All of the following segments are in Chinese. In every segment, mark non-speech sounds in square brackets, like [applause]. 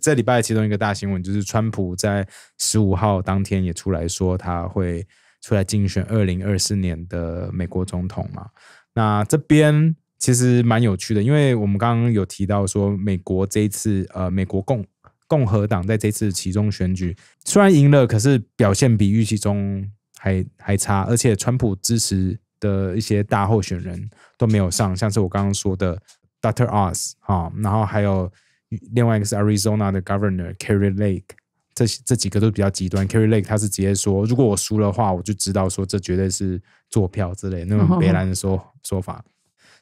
这礼拜其中一个大新闻就是，川普在十五号当天也出来说他会出来竞选二零二四年的美国总统嘛。那这边其实蛮有趣的，因为我们刚刚有提到说，美国这一次呃，美国共共和党在这次其中选举虽然赢了，可是表现比预期中还还差，而且川普支持的一些大候选人都没有上，像是我刚刚说的 Doctor Oz 啊，然后还有。另外一个是 Arizona 的 Governor k e r r y Lake，这这几个都比较极端。k e r r y Lake 他是直接说，如果我输的话，我就知道说这绝对是坐票之类那种别蓝的说说法。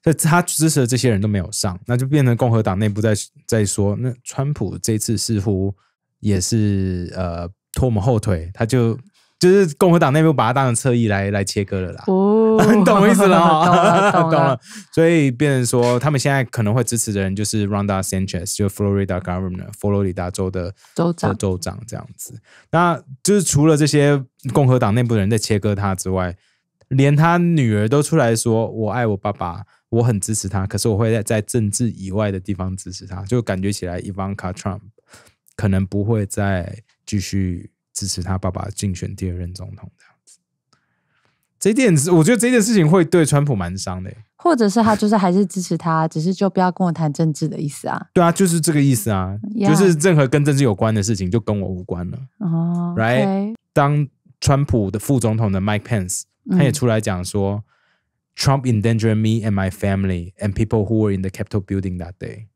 所以他支持的这些人都没有上，那就变成共和党内部在在说。那川普这次似乎也是呃拖我们后腿，他就。就是共和党内部把他当成侧翼来来切割了啦。哦，你 [laughs] 懂我意思了哈，[laughs] 懂了。所以变成说，他们现在可能会支持的人就是 Ronda Sanchez，就 Florida Governor，佛罗里达州的州长。州长这样子，那就是除了这些共和党内部的人在切割他之外，连他女儿都出来说：“我爱我爸爸，我很支持他，可是我会在在政治以外的地方支持他。”就感觉起来，Ivanka Trump 可能不会再继续。支持他爸爸竞选第二任总统样子，这件事我觉得这件事情会对川普蛮伤的。或者是他就是还是支持他，只是就不要跟我谈政治的意思啊？对啊，就是这个意思啊，就是任何跟政治有关的事情就跟我无关了。哦，来，当川普的副总统的 Mike Pence，他也出来讲说，Trump endangered me and my family and people who were in the Capitol building that day。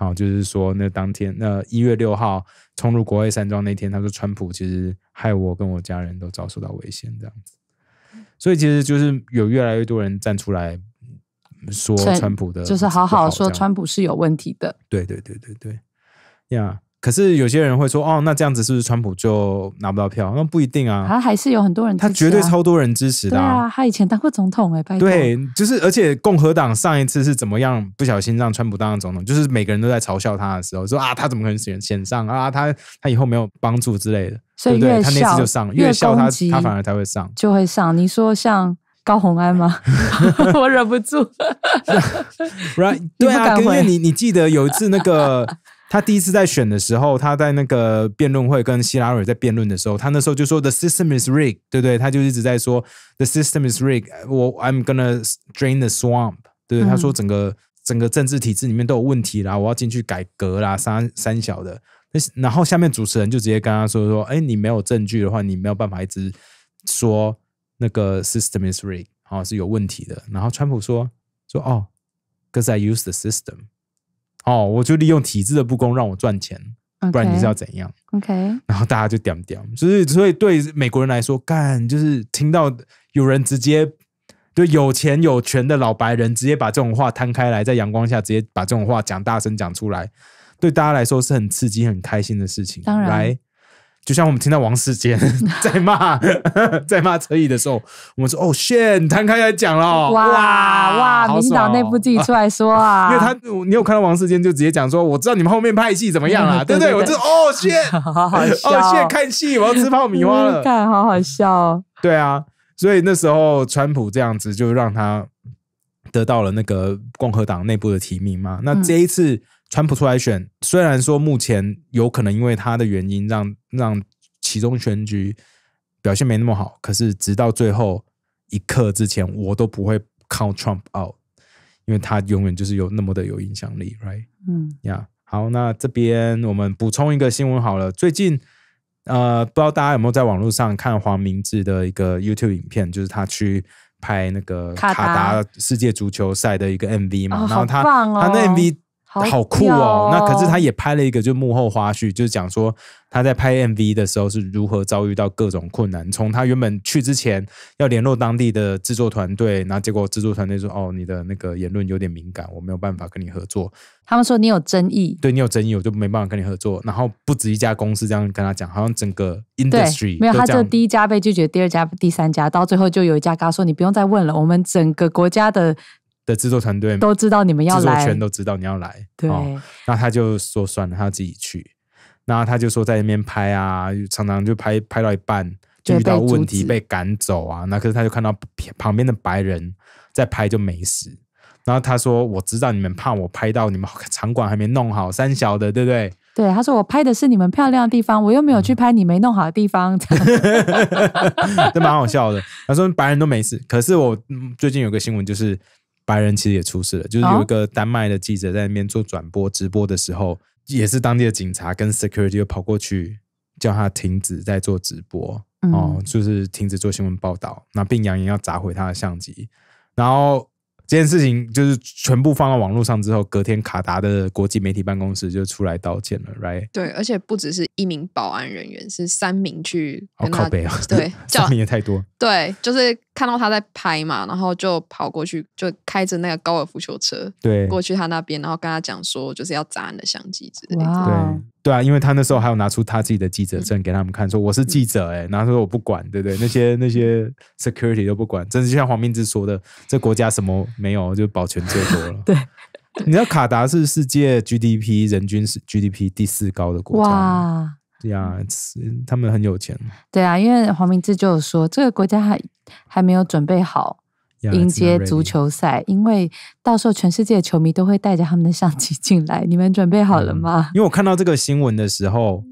好，就是说，那当天那一月六号冲入国会山庄那天，他说，川普其实害我跟我家人都遭受到危险这样子。所以其实就是有越来越多人站出来说川普的，就是好好说川普是有问题的。对对对对对，Yeah。可是有些人会说，哦，那这样子是不是川普就拿不到票？那不一定啊，他还是有很多人，他绝对超多人支持的。对啊，他以前当过总统哎，对，就是而且共和党上一次是怎么样？不小心让川普当上总统，就是每个人都在嘲笑他的时候，说啊，他怎么可能选选上啊？他他以后没有帮助之类的，所以越笑越笑他，他反而才会上，就会上。你说像高红安吗？[laughs] 我忍不住，[laughs] 不然对啊，因为你你记得有一次那个。他第一次在选的时候，他在那个辩论会跟希拉里在辩论的时候，他那时候就说 “The system is rigged”，对不对？他就一直在说 “The system is rigged”。我 I'm gonna drain the swamp，对不对？他说整个整个政治体制里面都有问题啦，我要进去改革啦，三三小的。那然后下面主持人就直接跟他说：“说哎，你没有证据的话，你没有办法一直说那个 system is rigged 啊是有问题的。”然后川普说：“说哦，'cause I use the system。”哦，我就利用体制的不公让我赚钱，不然你是要怎样？OK，[laughs] 然后大家就屌屌，所以所以对美国人来说，干就是听到有人直接对有钱有权的老白人直接把这种话摊开来，在阳光下直接把这种话讲大声讲出来，对大家来说是很刺激、很开心的事情。当然来。就像我们听到王世坚 [laughs] 在骂 [laughs] 在骂车毅的时候，我们说哦，t 你摊开来讲了，哇哇，民岛内部自己出来说啊，[laughs] 因为他你有看到王世坚就直接讲说，我知道你们后面拍戏怎么样了，对不对？我就哦，谢，好好好，哦，t 看戏，我要吃爆米花了，看，好好笑，对啊，所以那时候川普这样子就让他得到了那个共和党内部的提名嘛，那这一次。川普出来选，虽然说目前有可能因为他的原因让让其中选举表现没那么好，可是直到最后一刻之前，我都不会 count Trump out，因为他永远就是有那么的有影响力，right？嗯，呀，好，那这边我们补充一个新闻好了，最近呃，不知道大家有没有在网络上看黄明志的一个 YouTube 影片，就是他去拍那个卡达世界足球赛的一个 MV 嘛，然后他他那 MV。好酷哦！那可是他也拍了一个，就幕后花絮，就是讲说他在拍 MV 的时候是如何遭遇到各种困难。从他原本去之前要联络当地的制作团队，然后结果制作团队说：“哦，你的那个言论有点敏感，我没有办法跟你合作。”他们说你有争议，对你有争议，我就没办法跟你合作。然后不止一家公司这样跟他讲，好像整个 industry 没有他就第一家被拒绝，第二家、第三家，到最后就有一家跟他说：“你不用再问了，我们整个国家的。”的制作团队都知道你们要来，制作圈都知道你要来。对，那他就说算了，他自己去。那他就说在那边拍啊，常常就拍拍到一半就遇到问题被赶走啊。那可是他就看到旁边的白人在拍就没事。然后他说：“我知道你们怕我拍到你们场馆还没弄好，三小的对不对？”对，他说：“我拍的是你们漂亮的地方，我又没有去拍你没弄好的地方。[laughs] ”这蛮好笑的。他说白人都没事，可是我最近有个新闻就是。白人其实也出事了，就是有一个丹麦的记者在那边做转播直播的时候，也是当地的警察跟 security 跑过去叫他停止在做直播，哦，就是停止做新闻报道，那并扬言要砸毁他的相机，然后。这件事情就是全部放到网络上之后，隔天卡达的国际媒体办公室就出来道歉了，right？对，而且不只是一名保安人员，是三名去跟他对，[laughs] 叫人也太多，对，就是看到他在拍嘛，然后就跑过去，就开着那个高尔夫球车对过去他那边，然后跟他讲说就是要砸你的相机之类的，对。对啊，因为他那时候还有拿出他自己的记者证给他们看，说我是记者哎，然后说我不管，对不对？那些 [laughs] 那些 security 都不管，真是像黄明志说的，这国家什么没有，就保全最多了。[laughs] 对，你知道卡达是世界 GDP 人均是 GDP 第四高的国家，哇，对啊，他们很有钱。对啊，因为黄明志就说这个国家还还没有准备好。迎接足球赛，因为到时候全世界的球迷都会带着他们的相机进来，你们准备好了吗？因为我看到这个新闻的时候，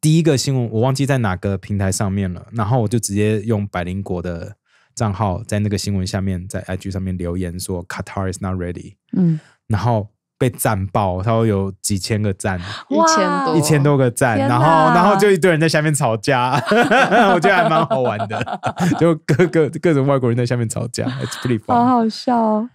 第一个新闻我忘记在哪个平台上面了，然后我就直接用百灵国的账号在那个新闻下面在 IG 上面留言说 “Qatar is not ready”。嗯，然后。被赞爆，他说有几千个赞，一千多，一千多个赞，然后，然后就一堆人在下面吵架，[laughs] 我觉得还蛮好玩的，[laughs] 就各各各种外国人在下面吵架，It's pretty f u n 好好笑。